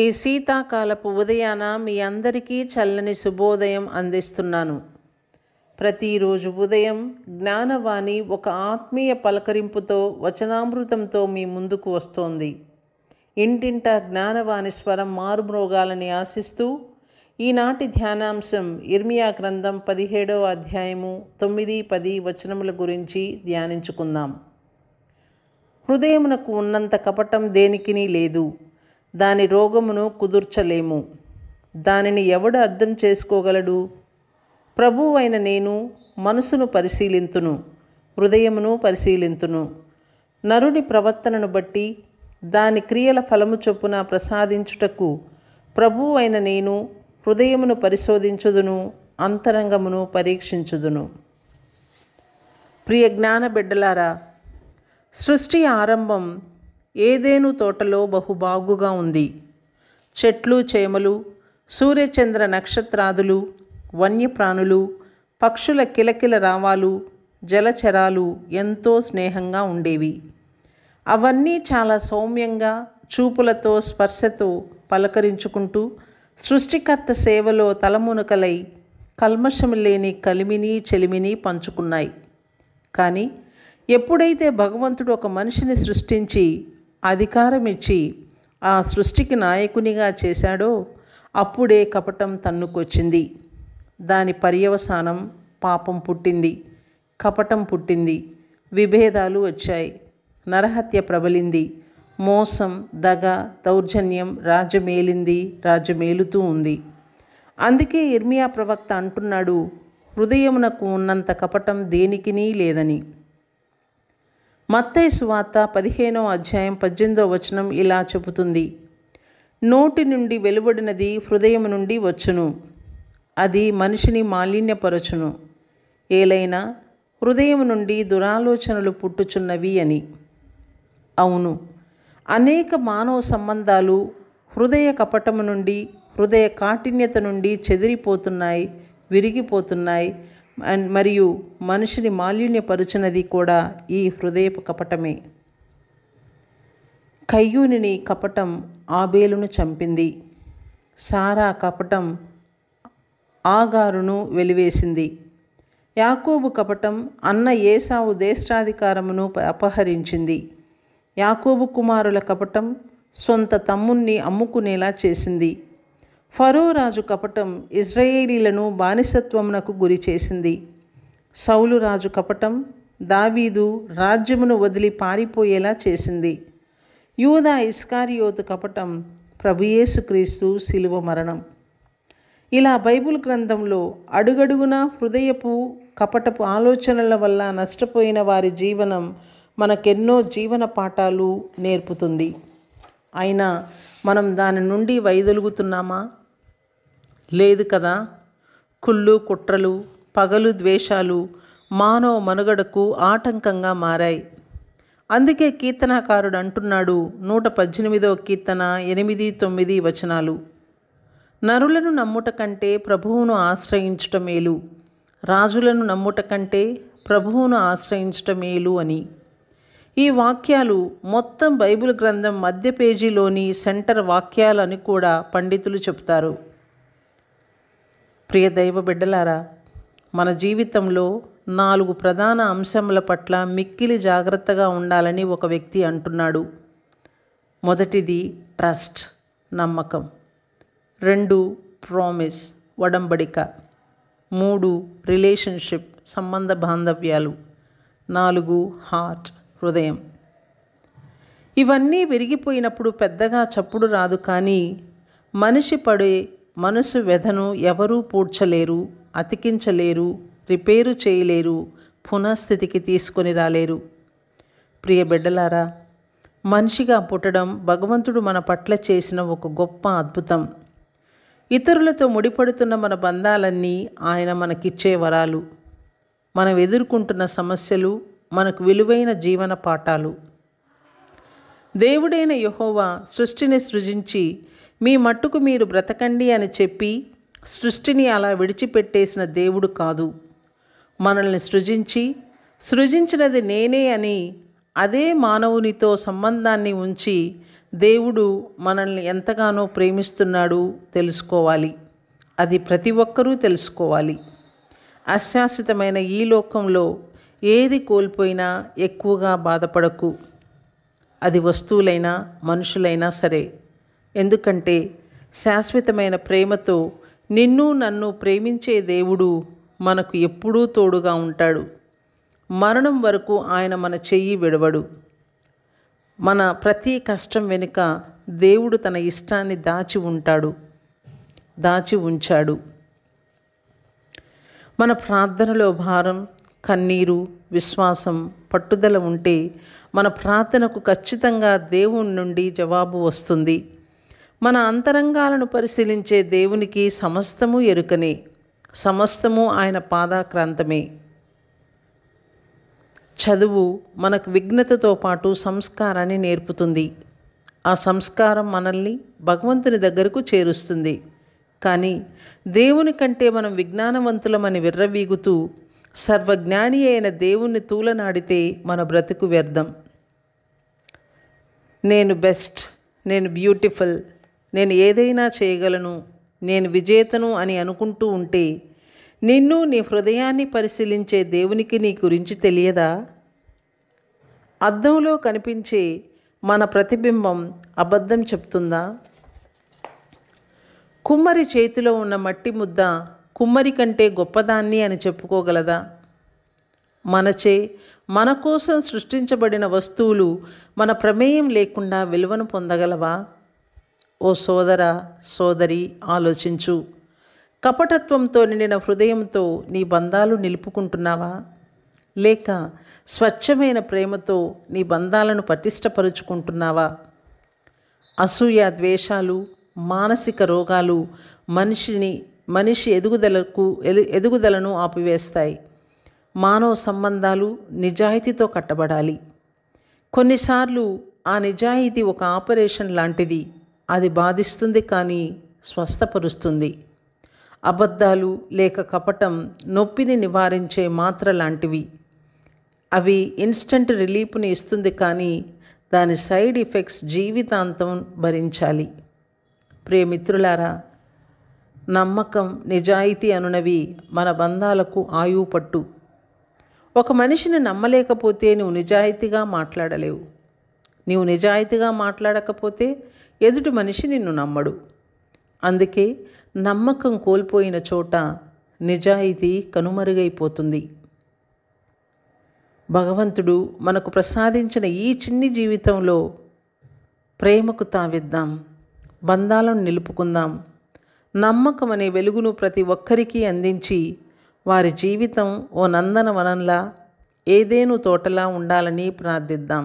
ఈ శీతాకాలపు ఉదయాన మీ అందరికీ చల్లని శుభోదయం అందిస్తున్నాను ప్రతిరోజు ఉదయం జ్ఞానవాణి ఒక ఆత్మీయ పలకరింపుతో వచనామృతంతో మీ ముందుకు వస్తోంది ఇంటింటా జ్ఞానవాణి స్వరం మారుమ్రోగాలని ఆశిస్తూ ఈనాటి ధ్యానాంశం ఇర్మియా గ్రంథం పదిహేడవ అధ్యాయము తొమ్మిది పది వచనముల గురించి ధ్యానించుకుందాం హృదయమునకు ఉన్నంత కపటం దేనికినీ లేదు దాని రోగమును కుదుర్చలేము దానిని ఎవడు అర్థం చేసుకోగలడు ప్రభు అయిన నేను మనసును పరిశీలింతును హృదయమును పరిశీలింతును నరుని ప్రవర్తనను బట్టి దాని క్రియల ఫలము చొప్పున ప్రసాదించుటకు ప్రభు అయిన నేను హృదయమును పరిశోధించుదును అంతరంగమును పరీక్షించుదును ప్రియ జ్ఞాన బిడ్డలారా సృష్టి ఆరంభం ఏదేను తోటలో బహుబాగుగా ఉంది చెట్లు చేమలు సూర్యచంద్ర నక్షత్రాదులు వన్యప్రాణులు పక్షుల కిలకిల రావాలు జలచరాలు ఎంతో స్నేహంగా ఉండేవి అవన్నీ చాలా సౌమ్యంగా చూపులతో స్పర్శతో పలకరించుకుంటూ సృష్టికర్త సేవలో తలమునకలై కల్మషం లేని కలిమిని చెలిమిని పంచుకున్నాయి కానీ ఎప్పుడైతే భగవంతుడు ఒక మనిషిని సృష్టించి అధికారం ఇచ్చి ఆ సృష్టికి నాయకునిగా చేశాడో అప్పుడే కపటం తన్నుకొచ్చింది దాని పర్యవసానం పాపం పుట్టింది కపటం పుట్టింది విభేదాలు వచ్చాయి నరహత్య ప్రబలింది మోసం దగ దౌర్జన్యం రాజ్యమేలింది రాజ్యమేలుతూ ఉంది అందుకే ఇర్మియా ప్రవక్త అంటున్నాడు హృదయమునకు ఉన్నంత కపటం దేనికినీ లేదని మత్తయి సువార్త పదిహేనో అధ్యాయం పద్దెనిమిదో వచనం ఇలా చెబుతుంది నోటి నుండి వెలువడినది హృదయం నుండి వచ్చును అది మనిషిని మాలిన్యపరచును ఏలైనా హృదయం నుండి దురాలోచనలు పుట్టుచున్నవి అని అవును అనేక మానవ సంబంధాలు హృదయ కపటము నుండి హృదయ కాఠిన్యత నుండి చెదిరిపోతున్నాయి విరిగిపోతున్నాయి మరియు మనిషిని మాలిన్యపరుచున్నది కూడా ఈ హృదయపు కపటమే కయ్యూనిని కపటం ఆబేలును చంపింది సారా కపటం ఆగారును వెలివేసింది యాకోబు కపటం అన్న ఏసావు దేశాధికారమును అపహరించింది యాకోబు కుమారుల కపటం సొంత తమ్ముణ్ణి అమ్ముకునేలా చేసింది ఫరో రాజు కపటం ఇజ్రాయేలీలను బానిసత్వమునకు గురి చేసింది సౌలు రాజు కపటం దావీదు రాజ్యమును వదిలి పారిపోయేలా చేసింది యూదా ఇస్కారియోతు కపటం ప్రభుయేసుక్రీస్తు శిలువ మరణం ఇలా బైబిల్ గ్రంథంలో అడుగడుగున హృదయపు కపటపు ఆలోచనల వల్ల నష్టపోయిన వారి జీవనం మనకెన్నో జీవన పాఠాలు నేర్పుతుంది అయినా మనం దాని నుండి వైదొలుగుతున్నామా లేదు కదా కుళ్ళు కుట్రలు పగలు ద్వేషాలు మానవ మనుగడకు ఆటంకంగా మారాయి అందుకే కీర్తనాకారుడు అంటున్నాడు నూట పద్దెనిమిదవ కీర్తన ఎనిమిది తొమ్మిది వచనాలు నరులను నమ్ముట కంటే ప్రభువును ఆశ్రయించటం మేలు రాజులను నమ్ముట కంటే ప్రభువును ఆశ్రయించటం మేలు అని ఈ వాక్యాలు మొత్తం బైబిల్ గ్రంథం మధ్య పేజీలోని సెంటర్ వాక్యాలని కూడా పండితులు చెప్తారు ప్రియ దైవ బిడ్డలారా మన జీవితంలో నాలుగు ప్రధాన అంశముల పట్ల మిక్కిలి జాగ్రత్తగా ఉండాలని ఒక వ్యక్తి అంటున్నాడు మొదటిది ట్రస్ట్ నమ్మకం రెండు ప్రామిస్ వడంబడిక మూడు రిలేషన్షిప్ సంబంధ బాంధవ్యాలు నాలుగు హార్ట్ హృదయం ఇవన్నీ విరిగిపోయినప్పుడు పెద్దగా చప్పుడు రాదు కానీ మనిషి పడే మనసు వ్యధను ఎవరూ పూడ్చలేరు అతికించలేరు రిపేరు చేయలేరు పునఃస్థితికి తీసుకొని రాలేరు ప్రియ బిడ్డలారా మనిషిగా పుట్టడం భగవంతుడు మన పట్ల చేసిన ఒక గొప్ప అద్భుతం ఇతరులతో ముడిపడుతున్న మన బంధాలన్నీ ఆయన మనకిచ్చే వరాలు మనం ఎదుర్కొంటున్న సమస్యలు మనకు విలువైన జీవన పాఠాలు దేవుడైన యహోవా సృష్టిని సృజించి మీ మట్టుకు మీరు బ్రతకండి అని చెప్పి సృష్టిని అలా విడిచిపెట్టేసిన దేవుడు కాదు మనల్ని సృజించి సృజించినది నేనే అని అదే మానవునితో సంబంధాన్ని ఉంచి దేవుడు మనల్ని ఎంతగానో ప్రేమిస్తున్నాడు తెలుసుకోవాలి అది ప్రతి ఒక్కరూ తెలుసుకోవాలి అశాశ్వతమైన ఈ లోకంలో ఏది కోల్పోయినా ఎక్కువగా బాధపడకు అది వస్తువులైనా మనుషులైనా సరే ఎందుకంటే శాశ్వతమైన ప్రేమతో నిన్ను నన్ను ప్రేమించే దేవుడు మనకు ఎప్పుడూ తోడుగా ఉంటాడు మరణం వరకు ఆయన మన చెయ్యి విడవడు మన ప్రతి కష్టం వెనుక దేవుడు తన ఇష్టాన్ని దాచి ఉంటాడు దాచి ఉంచాడు మన ప్రార్థనలో భారం కన్నీరు విశ్వాసం పట్టుదల ఉంటే మన ప్రార్థనకు ఖచ్చితంగా దేవుని నుండి జవాబు వస్తుంది మన అంతరంగాలను పరిశీలించే దేవునికి సమస్తము ఎరుకనే సమస్తము ఆయన పాదాక్రాంతమే చదువు మనకు విఘ్నతతో పాటు సంస్కారాన్ని నేర్పుతుంది ఆ సంస్కారం మనల్ని భగవంతుని దగ్గరకు చేరుస్తుంది కానీ దేవుని కంటే మనం విజ్ఞానవంతులమని విర్రవీగుతూ సర్వజ్ఞాని అయిన దేవుణ్ణి తూలనాడితే మన బ్రతుకు వ్యర్థం నేను బెస్ట్ నేను బ్యూటిఫుల్ నేను ఏదైనా చేయగలను నేను విజేతను అని అనుకుంటూ ఉంటే నిన్ను నీ హృదయాన్ని పరిశీలించే దేవునికి నీ గురించి తెలియదా అద్దంలో కనిపించే మన ప్రతిబింబం అబద్ధం చెప్తుందా కుమ్మరి చేతిలో ఉన్న మట్టి ముద్ద కుమ్మరి కంటే గొప్పదాన్ని అని చెప్పుకోగలదా మనచే మన కోసం సృష్టించబడిన వస్తువులు మన ప్రమేయం లేకుండా విలువను పొందగలవా ఓ సోదర సోదరి ఆలోచించు కపటత్వంతో నిండిన హృదయంతో నీ బంధాలు నిలుపుకుంటున్నావా లేక స్వచ్ఛమైన ప్రేమతో నీ బంధాలను పటిష్టపరుచుకుంటున్నావా అసూయ ద్వేషాలు మానసిక రోగాలు మనిషిని మనిషి ఎదుగుదలకు ఎదుగుదలను ఆపివేస్తాయి మానవ సంబంధాలు నిజాయితీతో కట్టబడాలి కొన్నిసార్లు ఆ నిజాయితీ ఒక ఆపరేషన్ లాంటిది అది బాధిస్తుంది కానీ స్వస్థపరుస్తుంది అబద్ధాలు లేక కపటం నొప్పిని నివారించే మాత్ర లాంటివి అవి ఇన్స్టంట్ రిలీఫ్ని ఇస్తుంది కానీ దాని సైడ్ ఎఫెక్ట్స్ జీవితాంతం భరించాలి ప్రియమిత్రులారా నమ్మకం నిజాయితీ అనునవి మన బంధాలకు ఆయువు పట్టు ఒక మనిషిని నమ్మలేకపోతే నువ్వు నిజాయితీగా మాట్లాడలేవు నీవు నిజాయితీగా మాట్లాడకపోతే ఎదుటి మనిషి నిన్ను నమ్మడు అందుకే నమ్మకం కోల్పోయిన చోట నిజాయితీ కనుమరుగైపోతుంది భగవంతుడు మనకు ప్రసాదించిన ఈ చిన్ని జీవితంలో ప్రేమకు తావిద్దాం బంధాలను నిలుపుకుందాం నమ్మకం అనే వెలుగును ప్రతి ఒక్కరికి అందించి వారి జీవితం ఓ నందనవనంలా ఏదేను తోటలా ఉండాలని ప్రార్థిద్దాం